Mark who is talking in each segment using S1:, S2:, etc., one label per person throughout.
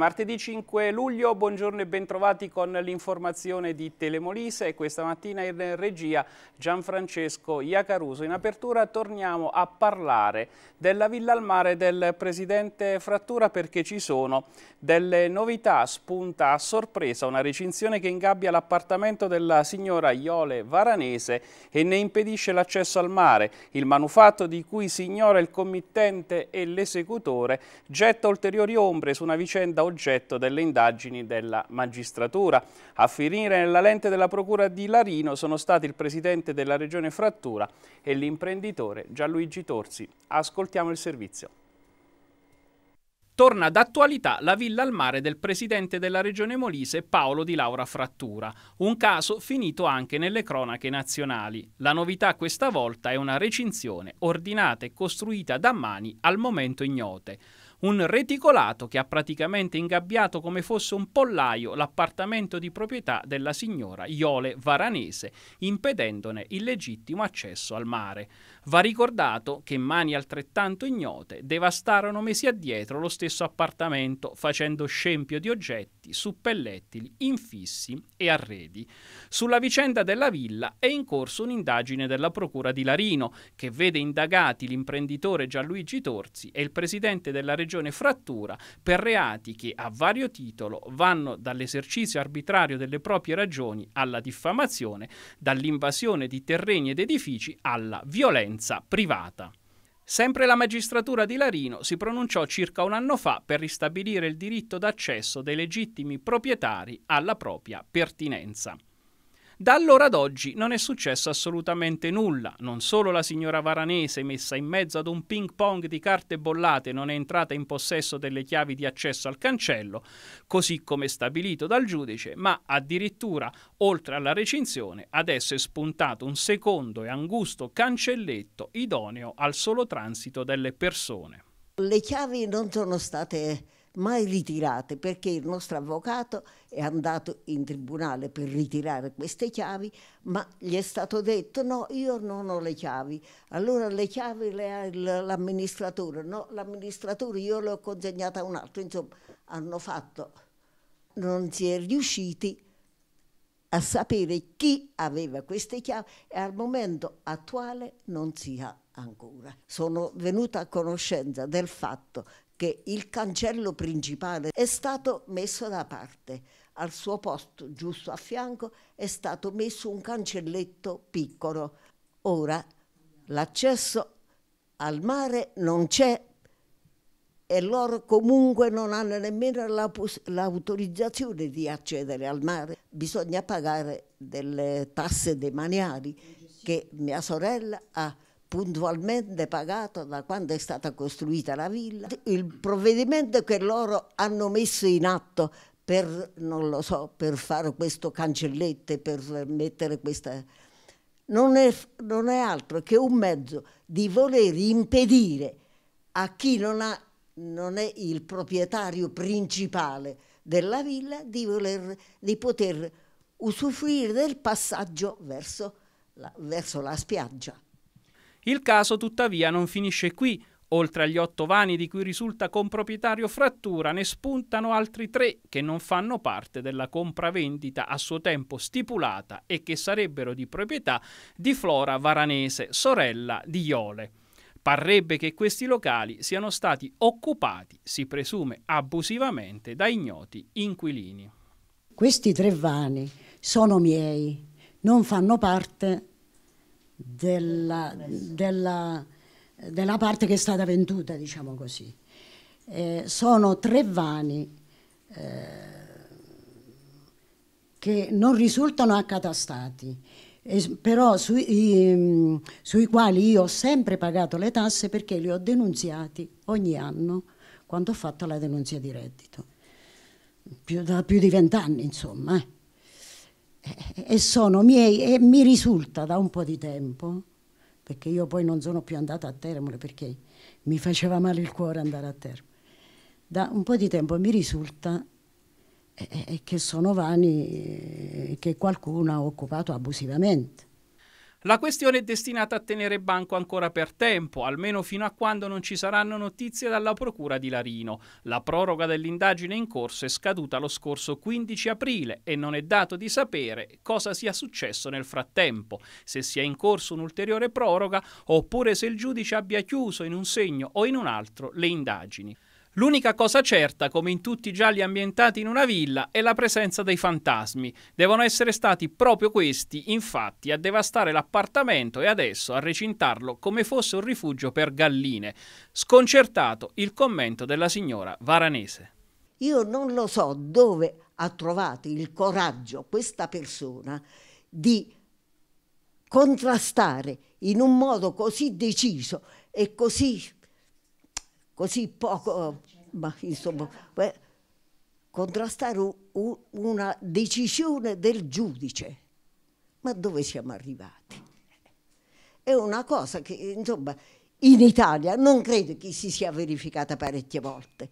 S1: martedì 5 luglio, buongiorno e bentrovati con l'informazione di Telemolise. e Questa mattina in regia Gianfrancesco Iacaruso. In apertura torniamo a parlare della Villa al Mare del Presidente Frattura perché ci sono delle novità. Spunta a sorpresa una recinzione che ingabbia l'appartamento della signora Iole Varanese e ne impedisce l'accesso al mare. Il manufatto di cui si ignora il committente e l'esecutore getta ulteriori ombre su una vicenda oggetto delle indagini della magistratura. A finire nella lente della procura di Larino sono stati il presidente della regione Frattura e l'imprenditore Gianluigi Torsi. Ascoltiamo il servizio. Torna d'attualità la villa al mare del presidente della regione Molise Paolo Di Laura Frattura, un caso finito anche nelle cronache nazionali. La novità questa volta è una recinzione ordinata e costruita da mani al momento ignote un reticolato che ha praticamente ingabbiato come fosse un pollaio l'appartamento di proprietà della signora Iole Varanese, impedendone il legittimo accesso al mare. Va ricordato che mani altrettanto ignote devastarono mesi addietro lo stesso appartamento, facendo scempio di oggetti tetti, su pellettili, infissi e arredi. Sulla vicenda della villa è in corso un'indagine della Procura di Larino, che vede indagati l'imprenditore Gianluigi Torzi e il presidente della regione Frattura per reati che a vario titolo vanno dall'esercizio arbitrario delle proprie ragioni alla diffamazione, dall'invasione di terreni ed edifici alla violenza privata. Sempre la magistratura di Larino si pronunciò circa un anno fa per ristabilire il diritto d'accesso dei legittimi proprietari alla propria pertinenza. Da allora ad oggi non è successo assolutamente nulla. Non solo la signora Varanese, messa in mezzo ad un ping pong di carte bollate, non è entrata in possesso delle chiavi di accesso al cancello, così come stabilito dal giudice, ma addirittura, oltre alla recinzione, adesso è spuntato un secondo e angusto cancelletto idoneo al solo transito delle persone.
S2: Le chiavi non sono state mai ritirate perché il nostro avvocato è andato in tribunale per ritirare queste chiavi, ma gli è stato detto no, io non ho le chiavi, allora le chiavi le ha l'amministratore, no, l'amministratore io le ho consegnate a un altro, insomma hanno fatto, non si è riusciti a sapere chi aveva queste chiavi e al momento attuale non si ha ancora. Sono venuta a conoscenza del fatto che il cancello principale è stato messo da parte. Al suo posto, giusto a fianco, è stato messo un cancelletto piccolo. Ora l'accesso al mare non c'è e loro comunque non hanno nemmeno l'autorizzazione di accedere al mare. Bisogna pagare delle tasse demaniali che mia sorella ha puntualmente pagato da quando è stata costruita la villa, il provvedimento che loro hanno messo in atto per, non lo so, per fare questo cancelletto, per mettere questa... Non è, non è altro che un mezzo di voler impedire a chi non, ha, non è il proprietario principale della villa di, voler, di poter usufruire del passaggio verso la, verso la spiaggia.
S1: Il caso tuttavia non finisce qui. Oltre agli otto vani di cui risulta comproprietario Frattura, ne spuntano altri tre che non fanno parte della compravendita a suo tempo stipulata e che sarebbero di proprietà di Flora Varanese, sorella di Iole. Parrebbe che questi locali siano stati occupati, si presume abusivamente, da ignoti inquilini.
S2: Questi tre vani sono miei, non fanno parte della, della, della, parte che è stata venduta, diciamo così. Eh, sono tre vani eh, che non risultano accatastati, eh, però sui, i, mm, sui quali io ho sempre pagato le tasse perché li ho denunziati ogni anno quando ho fatto la denuncia di reddito, più, da più di vent'anni insomma. Eh e sono miei e mi risulta da un po' di tempo, perché io poi non sono più andata a Termole perché mi faceva male il cuore andare a Termole, da un po' di tempo mi risulta eh, eh, eh, che sono vani che qualcuno ha occupato abusivamente. La
S1: questione è destinata a tenere banco ancora per tempo, almeno fino a quando non ci saranno notizie dalla Procura di Larino. La proroga dell'indagine in corso è scaduta lo scorso 15 aprile e non è dato di sapere cosa sia successo nel frattempo, se sia in corso un'ulteriore proroga oppure se il giudice abbia chiuso in un segno o in un altro le indagini. L'unica cosa certa, come in tutti i gialli ambientati in una villa, è la presenza dei fantasmi. Devono essere stati proprio questi, infatti, a devastare l'appartamento e adesso a recintarlo come fosse un rifugio per galline. Sconcertato il commento della signora Varanese.
S2: Io non lo so dove ha trovato il coraggio questa persona di contrastare in un modo così deciso e così così poco, ma insomma, contrastare una decisione del giudice. Ma dove siamo arrivati? È una cosa che, insomma, in Italia non credo che si sia verificata parecchie volte.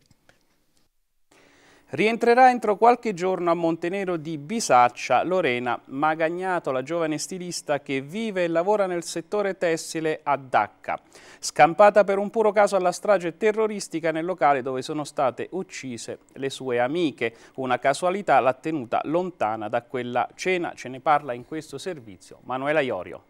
S1: Rientrerà entro qualche giorno a Montenero di Bisaccia Lorena Magagnato, la giovane stilista che vive e lavora nel settore tessile a Dacca. Scampata per un puro caso alla strage terroristica nel locale dove sono state uccise le sue amiche. Una casualità l'ha tenuta lontana da quella cena. Ce ne parla in questo servizio Manuela Iorio.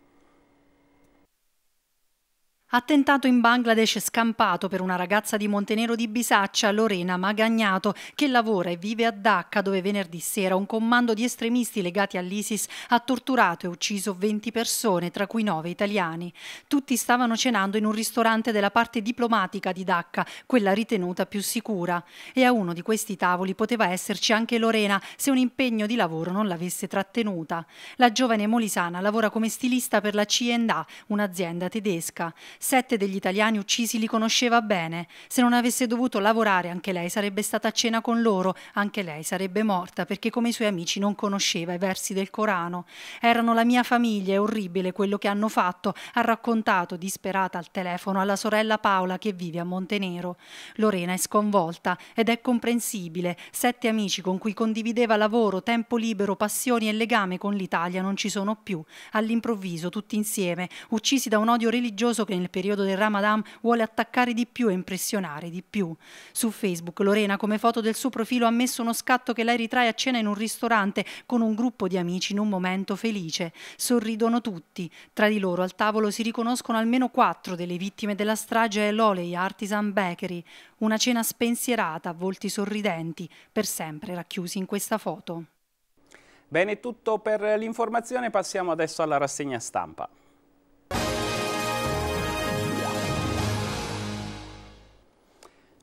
S3: Attentato in Bangladesh scampato per una ragazza di Montenero di Bisaccia, Lorena Magagnato, che lavora e vive a Dhaka, dove venerdì sera un comando di estremisti legati all'ISIS ha torturato e ucciso 20 persone, tra cui 9 italiani. Tutti stavano cenando in un ristorante della parte diplomatica di Dhaka, quella ritenuta più sicura. E a uno di questi tavoli poteva esserci anche Lorena, se un impegno di lavoro non l'avesse trattenuta. La giovane molisana lavora come stilista per la C&A, un'azienda tedesca. Sette degli italiani uccisi li conosceva bene. Se non avesse dovuto lavorare, anche lei sarebbe stata a cena con loro, anche lei sarebbe morta perché come i suoi amici non conosceva i versi del Corano. Erano la mia famiglia, è orribile quello che hanno fatto, ha raccontato disperata al telefono alla sorella Paola che vive a Montenero. Lorena è sconvolta ed è comprensibile. Sette amici con cui condivideva lavoro, tempo libero, passioni e legame con l'Italia non ci sono più. All'improvviso, tutti insieme, uccisi da un odio religioso che nel nel periodo del Ramadan vuole attaccare di più e impressionare di più. Su Facebook Lorena come foto del suo profilo ha messo uno scatto che lei ritrae a cena in un ristorante con un gruppo di amici in un momento felice. Sorridono tutti. Tra di loro al tavolo si riconoscono almeno quattro delle vittime della strage Loley Artisan Bakery. Una cena spensierata, volti sorridenti, per sempre racchiusi in questa foto.
S1: Bene, tutto per l'informazione, passiamo adesso alla rassegna stampa.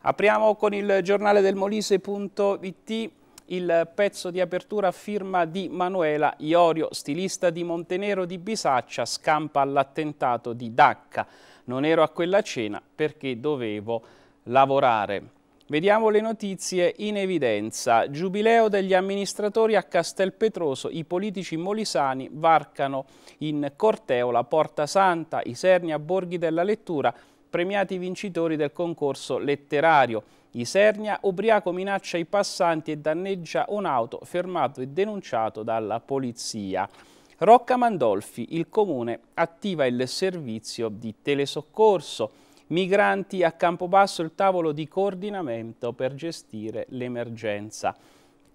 S1: Apriamo con il giornale del Molise.it il pezzo di apertura a firma di Manuela Iorio, stilista di Montenero di Bisaccia, scampa all'attentato di Dacca. Non ero a quella cena perché dovevo lavorare. Vediamo le notizie in evidenza. Giubileo degli amministratori a Castelpetroso, i politici molisani varcano in corteo la Porta Santa, Isernia, Borghi della Lettura, premiati i vincitori del concorso letterario. Isernia, ubriaco minaccia i passanti e danneggia un'auto fermato e denunciato dalla polizia. Rocca Mandolfi, il comune, attiva il servizio di telesoccorso. Migranti a Campobasso il tavolo di coordinamento per gestire l'emergenza.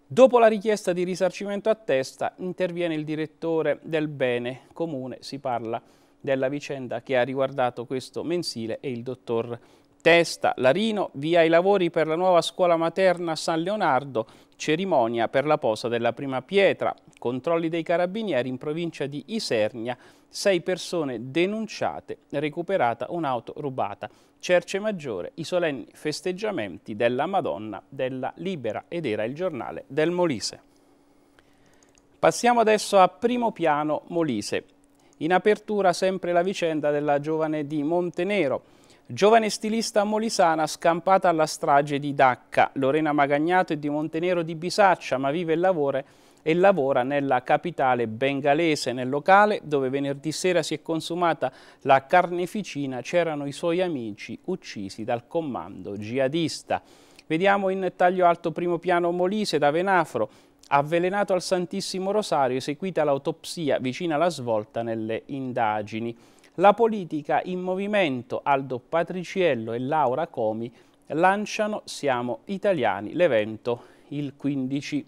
S1: Dopo la richiesta di risarcimento a testa interviene il direttore del bene comune, si parla di della vicenda che ha riguardato questo mensile e il dottor Testa, Larino, via i lavori per la nuova scuola materna San Leonardo, cerimonia per la posa della prima pietra, controlli dei carabinieri in provincia di Isernia, sei persone denunciate, recuperata un'auto rubata, Cerce Maggiore, i solenni festeggiamenti della Madonna della Libera ed era il giornale del Molise. Passiamo adesso a Primo Piano Molise. In apertura sempre la vicenda della giovane di Montenero. Giovane stilista molisana scampata alla strage di Dacca. Lorena Magagnato è di Montenero di Bisaccia ma vive e lavora e lavora nella capitale bengalese, nel locale dove venerdì sera si è consumata la carneficina, c'erano i suoi amici uccisi dal comando jihadista. Vediamo in taglio alto primo piano Molise da Venafro, avvelenato al Santissimo Rosario, eseguita l'autopsia vicina alla svolta nelle indagini. La politica in movimento, Aldo Patriciello e Laura Comi lanciano Siamo Italiani, l'evento il 15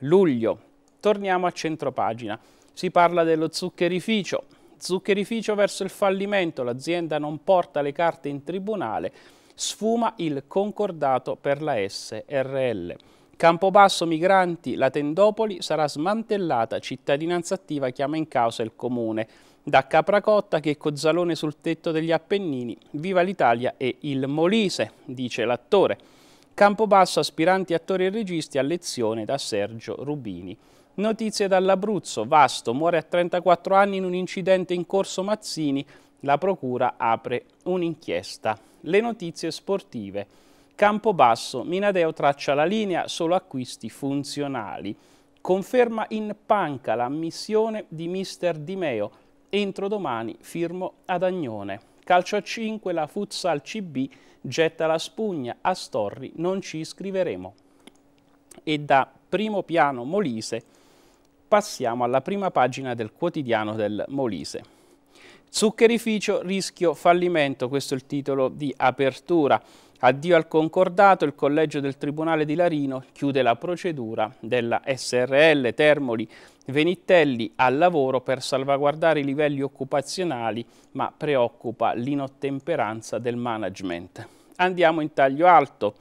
S1: luglio. Torniamo a centropagina. Si parla dello zuccherificio. Zuccherificio verso il fallimento, l'azienda non porta le carte in tribunale, sfuma il concordato per la SRL. Campobasso Migranti, la Tendopoli sarà smantellata, cittadinanza attiva chiama in causa il comune. Da Capracotta che Cozzalone sul tetto degli Appennini, viva l'Italia e il Molise, dice l'attore. Campobasso, aspiranti attori e registi a lezione da Sergio Rubini. Notizie dall'Abruzzo, Vasto muore a 34 anni in un incidente in corso Mazzini, la procura apre un'inchiesta. Le notizie sportive. Campobasso, Minadeo traccia la linea, solo acquisti funzionali. Conferma in panca l'ammissione di mister Di Meo. Entro domani firmo ad Agnone. Calcio a 5, la Futsal CB getta la spugna, a Storri non ci iscriveremo. E da primo piano Molise passiamo alla prima pagina del quotidiano del Molise. Zuccherificio, rischio, fallimento, questo è il titolo di apertura. Addio al concordato, il collegio del Tribunale di Larino chiude la procedura della SRL Termoli Venitelli al lavoro per salvaguardare i livelli occupazionali, ma preoccupa l'inottemperanza del management. Andiamo in taglio alto.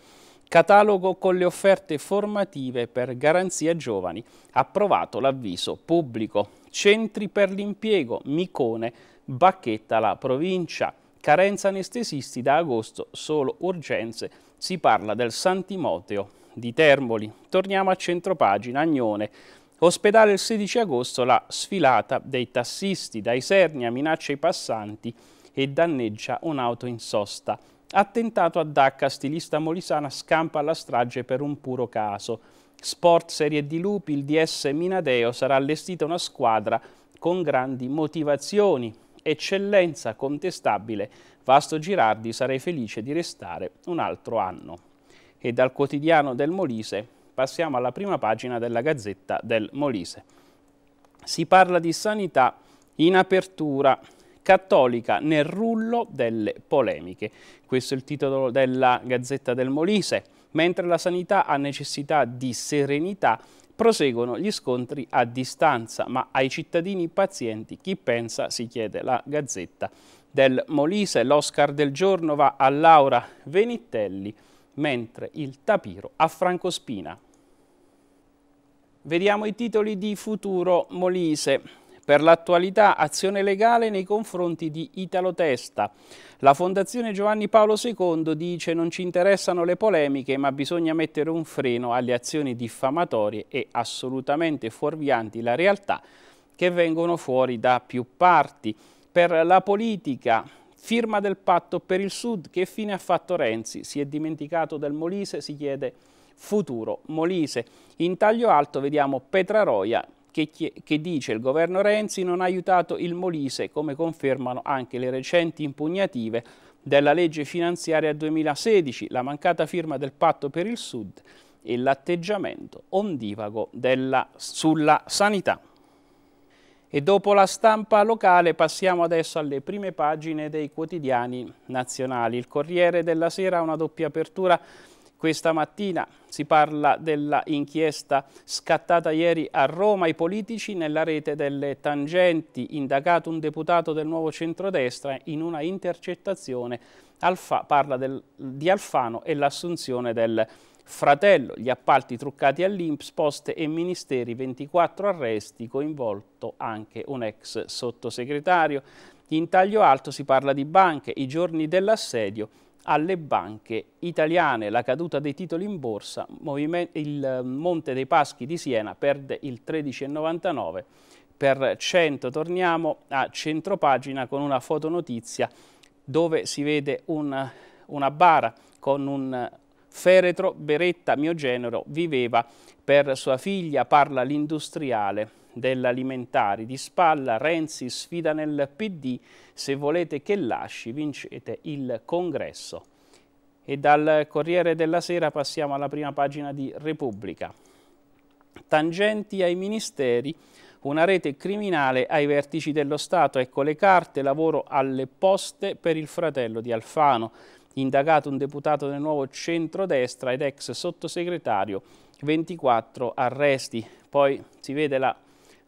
S1: Catalogo con le offerte formative per garanzia giovani. Approvato l'avviso pubblico. Centri per l'impiego, Micone, Bacchetta la provincia Carenza anestesisti da agosto, solo urgenze. Si parla del Santimoteo di Termoli. Torniamo a centropagina, Agnone. Ospedale il 16 agosto la sfilata dei tassisti, da Isernia minaccia i passanti e danneggia un'auto in sosta. Attentato a Dacca, stilista molisana scampa alla strage per un puro caso. Sport Serie di Lupi, il DS Minadeo sarà allestita una squadra con grandi motivazioni. Eccellenza contestabile, Vasto Girardi sarei felice di restare un altro anno. E dal quotidiano del Molise passiamo alla prima pagina della Gazzetta del Molise. Si parla di sanità in apertura cattolica nel rullo delle polemiche. Questo è il titolo della Gazzetta del Molise. Mentre la sanità ha necessità di serenità, Proseguono gli scontri a distanza, ma ai cittadini pazienti chi pensa si chiede la Gazzetta del Molise. L'Oscar del giorno va a Laura Venitelli, mentre il Tapiro a Franco Spina. Vediamo i titoli di Futuro Molise per l'attualità azione legale nei confronti di Italo Testa. La Fondazione Giovanni Paolo II dice non ci interessano le polemiche ma bisogna mettere un freno alle azioni diffamatorie e assolutamente fuorvianti la realtà che vengono fuori da più parti. Per la politica firma del patto per il Sud, che fine ha fatto Renzi? Si è dimenticato del Molise, si chiede futuro Molise. In taglio alto vediamo Petraroia che, che, dice il governo Renzi non ha aiutato il Molise, come confermano anche le recenti impugnative della legge finanziaria 2016, la mancata firma del patto per il Sud e l'atteggiamento ondivago della, sulla sanità. E dopo la stampa locale passiamo adesso alle prime pagine dei quotidiani nazionali. Il Corriere della Sera ha una doppia apertura questa mattina si parla dell'inchiesta scattata ieri a Roma, i politici nella rete delle tangenti, indagato un deputato del nuovo centrodestra in una intercettazione, Alfa, parla del, di Alfano e l'assunzione del fratello, gli appalti truccati all'Inps, poste e ministeri, 24 arresti, coinvolto anche un ex sottosegretario. In taglio alto si parla di banche, i giorni dell'assedio, alle banche italiane. La caduta dei titoli in borsa, il eh, Monte dei Paschi di Siena perde il 13,99 per 100. Torniamo a centropagina con una fotonotizia dove si vede una, una bara con un feretro Beretta mio genero viveva per sua figlia, parla l'industriale dell'alimentari di spalla, Renzi sfida nel PD, se volete che lasci vincete il congresso. E dal Corriere della Sera passiamo alla prima pagina di Repubblica. Tangenti ai ministeri, una rete criminale ai vertici dello Stato, ecco le carte, lavoro alle poste per il fratello di Alfano, indagato un deputato del nuovo centrodestra ed ex sottosegretario, 24 arresti. Poi si vede la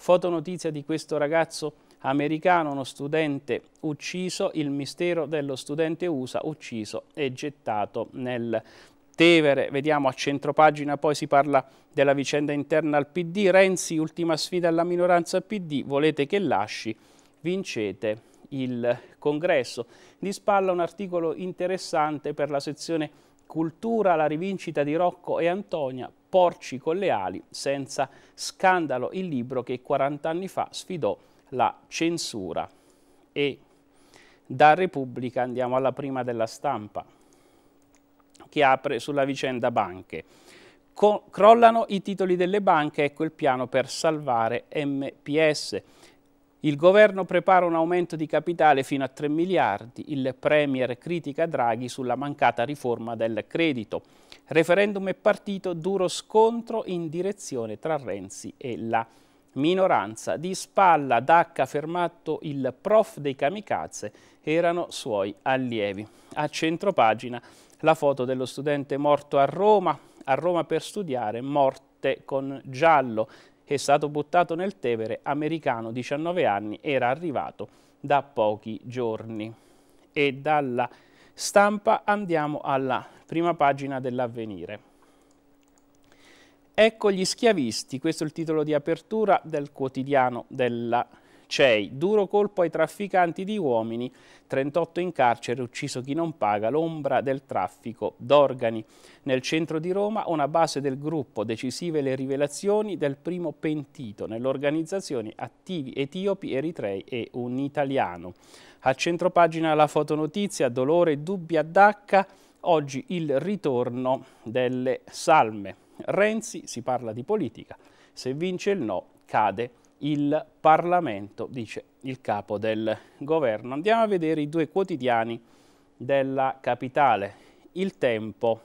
S1: Fotonotizia di questo ragazzo americano, uno studente ucciso, il mistero dello studente USA ucciso e gettato nel Tevere, vediamo a centropagina poi si parla della vicenda interna al PD, Renzi ultima sfida alla minoranza PD, volete che lasci, vincete il congresso. Di spalla un articolo interessante per la sezione Cultura la rivincita di Rocco e Antonia, Porci con le ali, senza scandalo il libro che 40 anni fa sfidò la censura. E da Repubblica andiamo alla prima della stampa, che apre sulla vicenda banche. Co crollano i titoli delle banche, ecco il piano per salvare MPS. Il governo prepara un aumento di capitale fino a 3 miliardi, il Premier critica Draghi sulla mancata riforma del credito. Referendum e partito, duro scontro in direzione tra Renzi e la minoranza. Di spalla Dacca fermato il prof dei kamikaze, erano suoi allievi. A centropagina la foto dello studente morto a Roma, a Roma per studiare, morte con giallo è stato buttato nel Tevere, americano 19 anni, era arrivato da pochi giorni. E dalla stampa andiamo alla prima pagina dell'avvenire. Ecco gli schiavisti, questo è il titolo di apertura del quotidiano della stampa CEI, duro colpo ai trafficanti di uomini, 38 in carcere, ucciso chi non paga, l'ombra del traffico d'organi. Nel centro di Roma una base del gruppo, decisive le rivelazioni del primo pentito, nell'organizzazione attivi etiopi, eritrei e un italiano. A pagina la fotonotizia, dolore e dubbi a Dacca, oggi il ritorno delle salme. Renzi si parla di politica, se vince il no cade il Parlamento, dice il capo del governo. Andiamo a vedere i due quotidiani della capitale. Il tempo.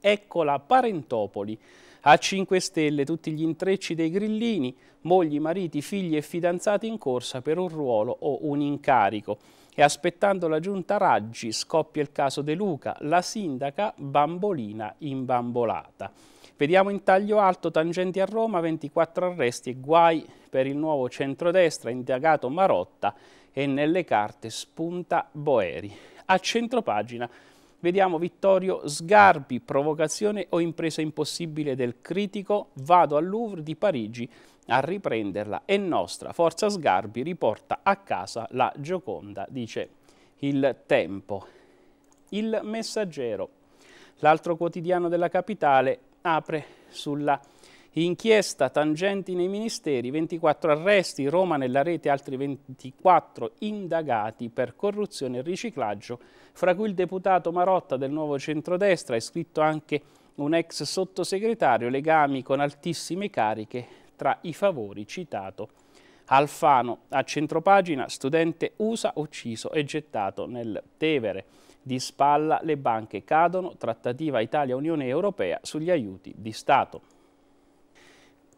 S1: Eccola Parentopoli. A 5 Stelle tutti gli intrecci dei grillini, mogli, mariti, figli e fidanzati in corsa per un ruolo o un incarico. E aspettando la giunta Raggi scoppia il caso De Luca, la sindaca bambolina imbambolata. Vediamo in taglio alto tangenti a Roma, 24 arresti e guai per il nuovo centrodestra, indagato Marotta e nelle carte spunta Boeri. A centropagina vediamo Vittorio Sgarbi, provocazione o impresa impossibile del critico, vado al Louvre di Parigi a riprenderla, è nostra, forza Sgarbi riporta a casa la Gioconda, dice il tempo. Il messaggero, l'altro quotidiano della capitale, apre sulla inchiesta, tangenti nei ministeri, 24 arresti, Roma nella rete altri 24 indagati per corruzione e riciclaggio, fra cui il deputato Marotta del nuovo centrodestra, è scritto anche un ex sottosegretario, legami con altissime cariche tra i favori citato Alfano. A centropagina studente USA ucciso e gettato nel Tevere. Di spalla le banche cadono, trattativa Italia-Unione Europea sugli aiuti di Stato.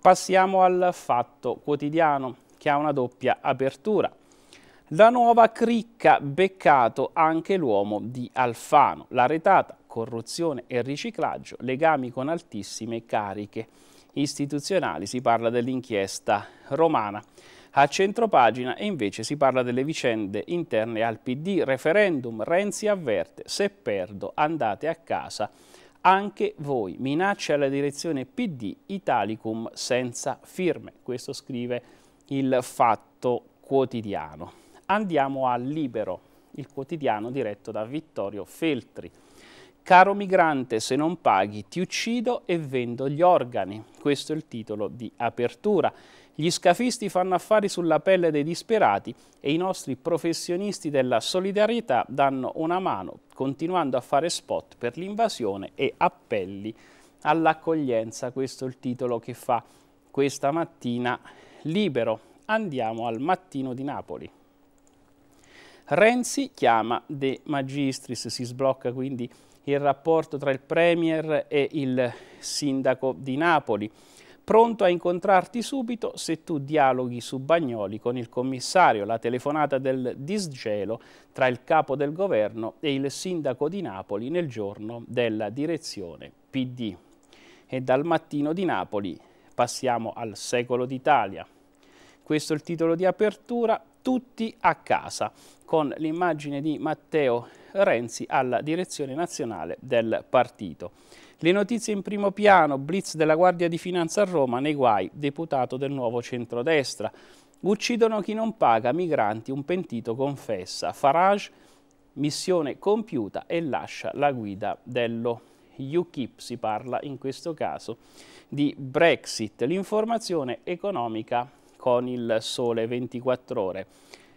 S1: Passiamo al fatto quotidiano che ha una doppia apertura. La nuova cricca beccato anche l'uomo di Alfano. La retata, corruzione e riciclaggio, legami con altissime cariche istituzionali. Si parla dell'inchiesta romana a centropagina e invece si parla delle vicende interne al PD, referendum, Renzi avverte, se perdo andate a casa anche voi, minacce alla direzione PD, Italicum senza firme, questo scrive il Fatto Quotidiano. Andiamo a Libero, il quotidiano diretto da Vittorio Feltri. Caro migrante, se non paghi ti uccido e vendo gli organi. Questo è il titolo di apertura. Gli scafisti fanno affari sulla pelle dei disperati e i nostri professionisti della solidarietà danno una mano, continuando a fare spot per l'invasione e appelli all'accoglienza. Questo è il titolo che fa questa mattina libero. Andiamo al mattino di Napoli. Renzi chiama De Magistris, si sblocca quindi il rapporto tra il Premier e il sindaco di Napoli pronto a incontrarti subito se tu dialoghi su Bagnoli con il commissario, la telefonata del disgelo tra il capo del governo e il sindaco di Napoli nel giorno della direzione PD. E dal mattino di Napoli passiamo al secolo d'Italia. Questo è il titolo di apertura, tutti a casa, con l'immagine di Matteo Renzi alla direzione nazionale del partito. Le notizie in primo piano, blitz della Guardia di Finanza a Roma, nei guai, deputato del nuovo centrodestra. Uccidono chi non paga, migranti, un pentito confessa. Farage, missione compiuta e lascia la guida dello UKIP, si parla in questo caso di Brexit. L'informazione economica con il sole 24 ore.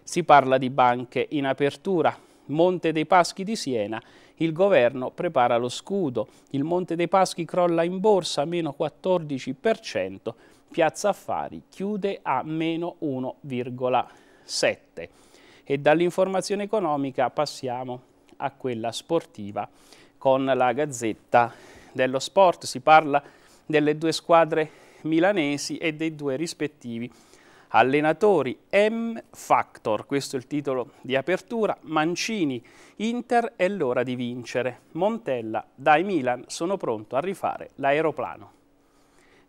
S1: Si parla di banche in apertura, Monte dei Paschi di Siena il governo prepara lo scudo, il Monte dei Paschi crolla in borsa meno 14%, Piazza Affari chiude a meno 1,7%. E dall'informazione economica passiamo a quella sportiva con la Gazzetta dello Sport. Si parla delle due squadre milanesi e dei due rispettivi Allenatori M Factor, questo è il titolo di apertura, Mancini, Inter è l'ora di vincere, Montella, dai Milan sono pronto a rifare l'aeroplano.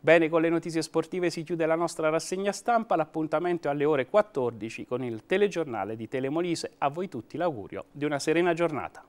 S1: Bene, con le notizie sportive si chiude la nostra rassegna stampa, l'appuntamento è alle ore 14 con il telegiornale di Telemolise. A voi tutti l'augurio di una serena giornata.